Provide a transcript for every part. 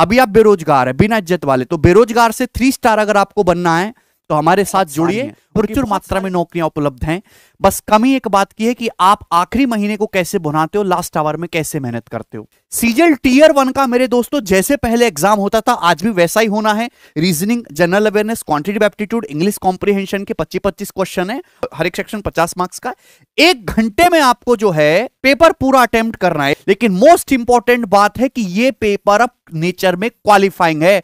अभी आप बेरोजगार है बिना इज्जत वाले तो बेरोजगार से थ्री स्टार अगर आपको बनना है तो हमारे साथ जुड़िए प्रचुर मात्रा में नौकरियां उपलब्ध हैं बस कमी एक बात की है कि आप आखिरी महीने को कैसे बुनाते हो लास्ट आवर में कैसे मेहनत करते हो सीजल टीयर वन का मेरे दोस्तों जैसे पहले एग्जाम होता था आज भी वैसा ही होना है reasoning general awareness quantitative aptitude English comprehension के पच्चीस पच्चीस क्वेश्चन है हर एक सेक्शन पचास मार्क्स का एक घंटे में आपको जो है पेपर पूरा अटेम्प्ट करना है लेकिन मोस्ट इंपॉर्टेंट बात है कि ये पेपर अब नेचर में क्वालिफाइंग है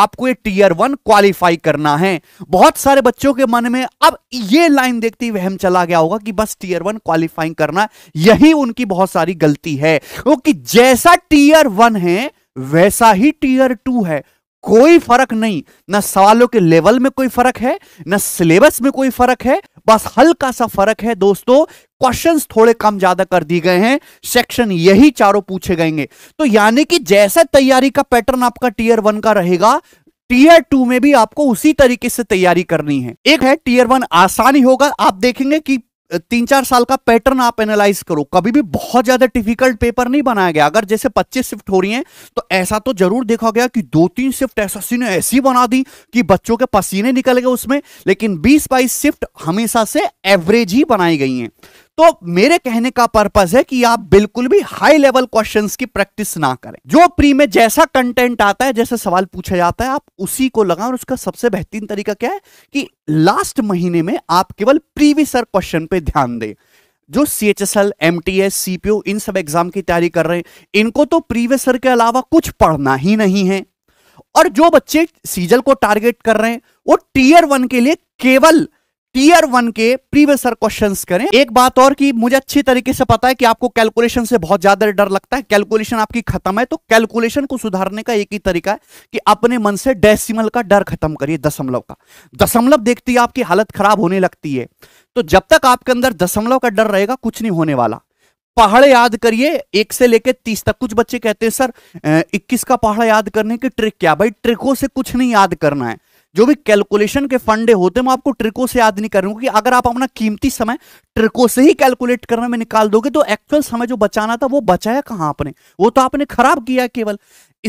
आपको ये टीयर वन क्वालिफाई करना है बहुत बहुत सारे बच्चों के मन में अब ये लाइन देखते हुए हम चला गया होगा कि बस टीयर वन क्वालिफाइंग करना यही उनकी बहुत सारी गलती है क्योंकि जैसा टीयर वन है वैसा ही टीयर टू है कोई फर्क नहीं ना सवालों के लेवल में कोई फर्क है ना सिलेबस में कोई फर्क है बस हल्का सा फर्क है दोस्तों क्वेश्चंस थोड़े कम ज्यादा कर दिए गए हैं सेक्शन यही चारों पूछे गएंगे तो यानी कि जैसा तैयारी का पैटर्न आपका टीयर वन का रहेगा टीयर टू में भी आपको उसी तरीके से तैयारी करनी है एक है टीयर वन आसानी होगा आप देखेंगे कि तीन चार साल का पैटर्न आप एनालाइज करो कभी भी बहुत ज्यादा डिफिकल्ट पेपर नहीं बनाया गया अगर जैसे 25 शिफ्ट हो रही हैं तो ऐसा तो जरूर देखा गया कि दो तीन शिफ्ट एसएससी ने ऐसी बना दी कि बच्चों के पसीने निकल गए उसमें लेकिन 20 बाईस शिफ्ट हमेशा से एवरेज ही बनाई गई हैं तो मेरे कहने का पर्पज है कि आप बिल्कुल भी हाई लेवल क्वेश्चंस की प्रैक्टिस ना करें जो प्री में जैसा कंटेंट आता है जैसे सवाल पूछा जाता है आप उसी को लगाएं और उसका सबसे बेहतरीन तरीका क्या है कि लास्ट महीने में आप केवल प्रीवियस क्वेश्चन पे ध्यान दें जो C H S L M T S C P O इन सब एग्जाम की तैयारी कर रहे हैं इनको तो प्रीवियस के अलावा कुछ पढ़ना ही नहीं है और जो बच्चे सीजल को टारगेट कर रहे हैं वो टीयर वन के लिए केवल टीयर वन के प्रीवियस क्वेश्चन करें एक बात और कि मुझे अच्छी तरीके से पता है कि आपको कैलकुलेशन से बहुत ज्यादा डर लगता है कैलकुलेशन आपकी खत्म है तो कैलकुलेशन को सुधारने का एक ही तरीका है कि अपने मन से डेसिमल का डर खत्म करिए दशमलव का दशमलव देखते ही आपकी हालत खराब होने लगती है तो जब तक आपके अंदर दशमलव का डर रहेगा कुछ नहीं होने वाला पहाड़ याद करिए एक से लेकर तीस तक कुछ बच्चे कहते हैं सर इक्कीस का पहाड़ याद करने की ट्रिक क्या भाई ट्रिकों से कुछ नहीं याद करना है जो भी कैलकुलेशन के फंडे होते हैं मैं आपको ट्रिको से याद नहीं कर रहा क्योंकि अगर आप अपना कीमती समय ट्रिको से ही कैलकुलेट करने में निकाल दोगे तो एक्चुअल समय जो बचाना था वो बचाया कहां आपने वो तो आपने खराब किया केवल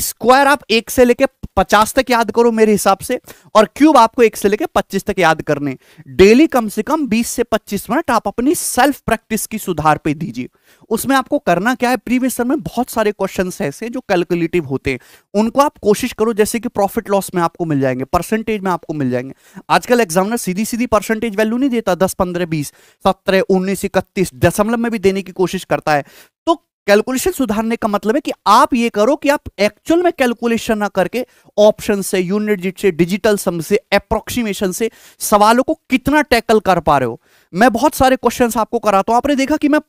स्क्वायर आप एक से लेके पचास तक याद करो मेरे हिसाब से और क्यूब आपको एक से लेके पच्चीस तक याद करने डेली कम से कम बीस से पच्चीस मिनट आप अपनी सेल्फ प्रैक्टिस की सुधार पे दीजिए उसमें आपको करना क्या है प्रीवियस में बहुत सारे क्वेश्चन ऐसे जो कैलकुलेटिव होते हैं उनको आप कोशिश करो जैसे कि प्रॉफिट लॉस में आपको मिल जाएंगे परसेंटेज में आपको मिल जाएंगे आजकल एग्जामिनर सीधी सीधी परसेंटेज वैल्यू नहीं देता दस पंद्रह बीस सत्रह उन्नीस इकतीस दशमलव में भी देने की कोशिश करता है तो कैलकुलेशन सुधारने का मतलब है कि आप ये करो कि आप एक्चुअल में कैलकुलेशन ना करके ऑप्शन से यूनिट जिट से डिजिटल सम से अप्रोक्सीमेशन से सवालों को कितना टैकल कर पा रहे हो मैं बहुत सारे क्वेश्चंस आपको कराता हूं आपने देखा कि मैं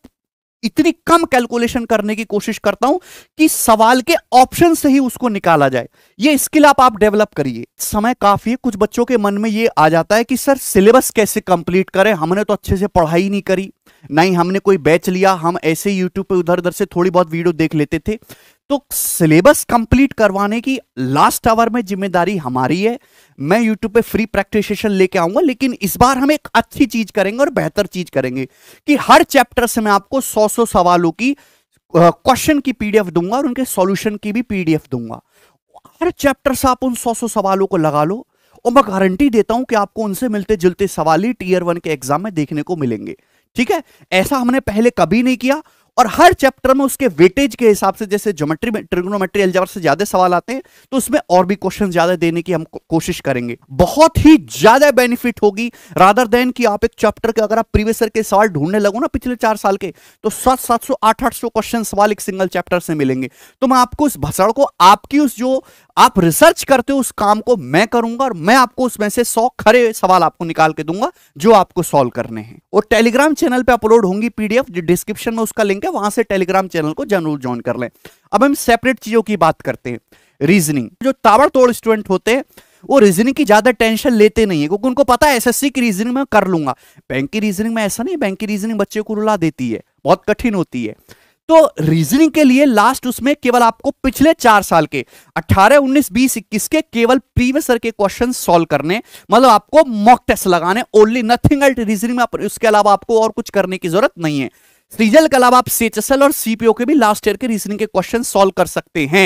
इतनी कम कैलकुलेशन करने की कोशिश करता हूं कि सवाल के ऑप्शन से ही उसको निकाला जाए ये स्किल आप आप डेवलप करिए समय काफी है कुछ बच्चों के मन में ये आ जाता है कि सर सिलेबस कैसे कंप्लीट करें हमने तो अच्छे से पढ़ाई नहीं करी नहीं हमने कोई बैच लिया हम ऐसे यूट्यूब पे उधर उधर से थोड़ी बहुत वीडियो देख लेते थे तो सिलेबस कंप्लीट करवाने की लास्ट आवर में जिम्मेदारी हमारी है मैं यूट्यूब पे फ्री प्रैक्टिसेशन लेके आऊंगा लेकिन इस बार हम एक अच्छी चीज करेंगे और बेहतर चीज करेंगे कि हर चैप्टर से मैं आपको सौ सौ सवालों की क्वेश्चन की पीडीएफ दूंगा और उनके सॉल्यूशन की भी पीडीएफ दूंगा हर चैप्टर से आप उन सौ सौ सवालों को लगा लो और मैं गारंटी देता हूं कि आपको उनसे मिलते जुलते सवाल ही टीयर वन के एग्जाम में देखने को मिलेंगे ठीक है ऐसा हमने पहले कभी नहीं किया और हर चैप्टर में उसके वेटेज के हिसाब से जैसे ज्योमेट्री में ट्रिग्नोमेट्री एल्जावर से ज्यादा सवाल आते हैं तो उसमें और भी क्वेश्चन ज्यादा देने की हम कोशिश करेंगे बहुत ही ज्यादा बेनिफिट होगी रादर देन कि आप एक चैप्टर के अगर आप प्रीवियस के सवाल ढूंढने लगो ना पिछले चार साल के तो सात सात सौ आठ आठ सौ क्वेश्चन सवाल एक सिंगल चैप्टर से मिलेंगे तो मैं आपको उस भसड़ को आपकी उस जो आप रिसर्च करते हो उस काम को मैं करूंगा और मैं आपको उसमें से सौ खरे सवाल आपको निकाल के दूंगा जो आपको सॉल्व करने हैं और टेलीग्राम चैनल पर अपलोड होंगी पीडीएफ जो डिस्क्रिप्शन में उसका लिंक है वहां से टेलीग्राम चैनल को जरूर ज्वाइन कर लें अब हम सेपरेट चीजों की बात करते हैं रीजनिंग जो ताबड़तोड़ स्टूडेंट होते हैं वो रीजनिंग की ज्यादा टेंशन लेते नहीं है क्योंकि उनको पता है एसएससी की रीजनिंग में कर लूंगा बैंक की रीजनिंग में ऐसा नहीं बैंक की रीजनिंग बच्चे को रुला देती है बहुत कठिन होती है तो रीजनिंग के लिए लास्ट उसमें केवल आपको पिछले चार साल के 18, 19, 20, 21 के केवल प्रीवियस ईयर के क्वेश्चन सॉल्व करने मतलब आपको मॉक टेस्ट लगाने ओनली नथिंग एल्ट रीजनिंग में उसके अलावा आपको और कुछ करने की जरूरत नहीं है सीजल के अलावा आप सीएचएसएल और सीपीओ के भी लास्ट ईयर के रीजनिंग के क्वेश्चन सोल्व कर सकते हैं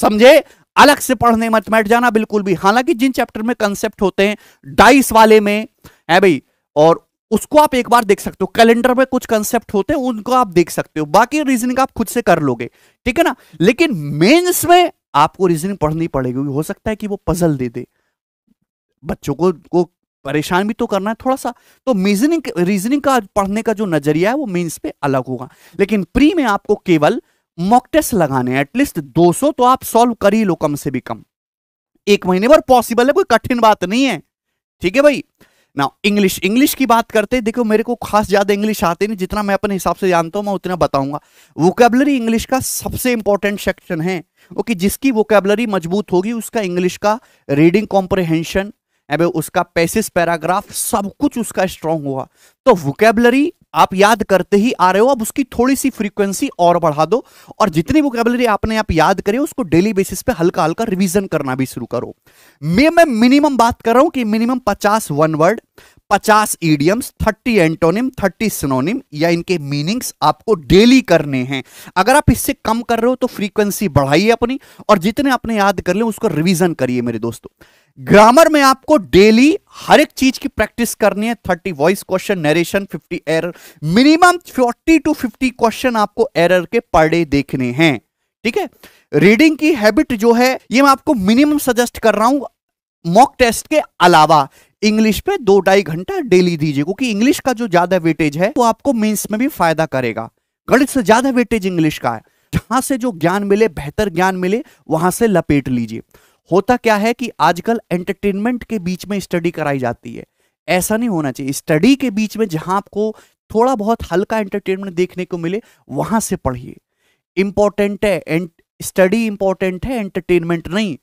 समझे अलग से पढ़ने मत बैठ जाना बिल्कुल भी हालांकि जिन चैप्टर में कंसेप्ट होते हैं डाइस वाले में है भाई और उसको आप एक बार देख सकते हो कैलेंडर में कुछ कंसेप्ट होते हैं उनको आप देख सकते हो बाकी रीजनिंग आप खुद से कर लोगे ठीक है ना लेकिन मेंस में आपको रीजनिंग पढ़नी पड़ेगी हो सकता है कि वो पजल दे दे बच्चों को, को परेशान भी तो करना है थोड़ा सा तो मीजनिंग रीजनिंग का पढ़ने का जो नजरिया है वो मीन्स पे अलग होगा लेकिन प्री में आपको केवल मॉक टेस्ट लगाने हैं एटलीस्ट 200 तो आप सॉल्व कर ही लो कम से भी कम एक महीने पर पॉसिबल है कोई कठिन बात नहीं है ठीक है भाई ना इंग्लिश इंग्लिश की बात करते देखो मेरे को खास ज्यादा इंग्लिश आते नहीं जितना मैं अपने हिसाब से जानता हूं मैं उतना बताऊंगा वोकेबलरी इंग्लिश का सबसे इंपॉर्टेंट सेक्शन है ओके जिसकी वोकेबलरी मजबूत होगी उसका इंग्लिश का रीडिंग कॉम्प्रिहेंशन एवं उसका पैसेज पैराग्राफ सब कुछ उसका स्ट्रांग हुआ तो वोकेबलरी आप याद करते ही आ रहे हो अब उसकी थोड़ी सी फ्रीक्वेंसी और बढ़ा दो और जितनी वोकेबलरी आपने आप याद करे उसको डेली बेसिस पे हल्का हल्का रिवीजन करना भी शुरू करो मैं मैं मिनिमम बात कर रहा हूं कि मिनिमम पचास वन वर्ड पचास idioms thirty antonym thirty synonym या इनके मीनिंग्स आपको डेली करने हैं अगर आप इससे कम कर रहे हो तो फ्रीक्वेंसी बढ़ाइए अपनी और जितने आपने याद कर लें उसको रिविजन करिए मेरे दोस्तों ग्रामर में आपको डेली हर एक चीज की प्रैक्टिस करनी है thirty voice question narration fifty error minimum forty to fifty question आपको एरर के पर डे देखने हैं ठीक है रीडिंग की हैबिट जो है ये मैं आपको मिनिमम सजेस्ट कर रहा हूं मॉक टेस्ट के अलावा इंग्लिश पे दो ढाई घंटा डेली दीजिए क्योंकि इंग्लिश का जो ज्यादा वेटेज है वो आपको मेंस में भी फायदा करेगा गणित से ज्यादा वेटेज इंग्लिश का है जहां से जो ज्ञान मिले बेहतर ज्ञान मिले वहां से लपेट लीजिए होता क्या है कि आजकल एंटरटेनमेंट के बीच में स्टडी कराई जाती है ऐसा नहीं होना चाहिए स्टडी के बीच में जहां आपको थोड़ा बहुत हल्का एंटरटेनमेंट देखने को मिले वहां से पढ़िए इंपॉर्टेंट है स्टडी इंपॉर्टेंट है एंटरटेनमेंट नहीं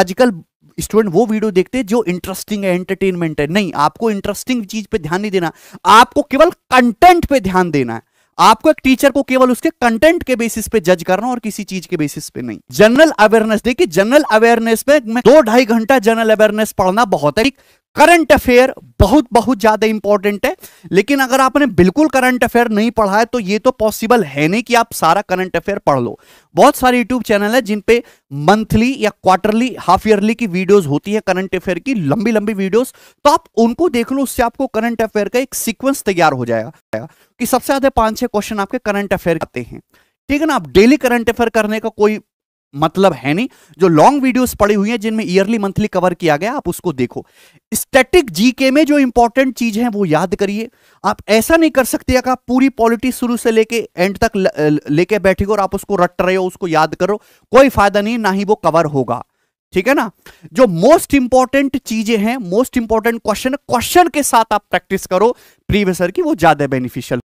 आजकल स्टूडेंट वो वीडियो देखते हैं जो इंटरेस्टिंग है एंटरटेनमेंट है नहीं आपको इंटरेस्टिंग चीज पे ध्यान नहीं देना आपको केवल कंटेंट पे ध्यान देना है आपको एक टीचर को केवल उसके कंटेंट के बेसिस पे जज करना और किसी चीज के बेसिस पे नहीं जनरल अवेयरनेस देखिए जनरल अवेयरनेस में दो ढाई घंटा जनरल अवेयरनेस पढ़ना बहुत है करंट अफेयर बहुत बहुत ज्यादा इंपॉर्टेंट है लेकिन अगर आपने बिल्कुल करंट अफेयर नहीं पढ़ा है तो ये तो पॉसिबल है नहीं कि आप सारा करंट अफेयर पढ़ लो बहुत सारे यूट्यूब चैनल है जिनपे मंथली या क्वार्टरली हाफ ईयरली की वीडियोस होती है करंट अफेयर की लंबी लंबी वीडियोस तो आप उनको देख लो उससे आपको करंट अफेयर का एक सीक्वेंस तैयार हो जाएगा कि सबसे ज्यादा पांच छह क्वेश्चन आपके करंट अफेयर आते हैं ठीक है ना आप डेली करंट अफेयर करने का कोई मतलब है नहीं जो लॉन्ग वीडियोस पड़ी हुई हैं जिनमें ईयरली मंथली कवर किया गया आप उसको देखो स्टैटिक जीके में जो इंपॉर्टेंट चीज है वो याद करिए आप ऐसा नहीं कर सकते कि आप पूरी पॉलिटी शुरू से लेके एंड तक लेके बैठे हो और आप उसको रट रहे हो उसको याद करो कोई फायदा नहीं ना ही वो कवर होगा ठीक है ना जो मोस्ट इंपॉर्टेंट चीजें हैं मोस्ट इंपॉर्टेंट क्वेश्चन क्वेश्चन के साथ आप प्रैक्टिस करो प्रीवियसर की वो ज्यादा बेनिफिशियल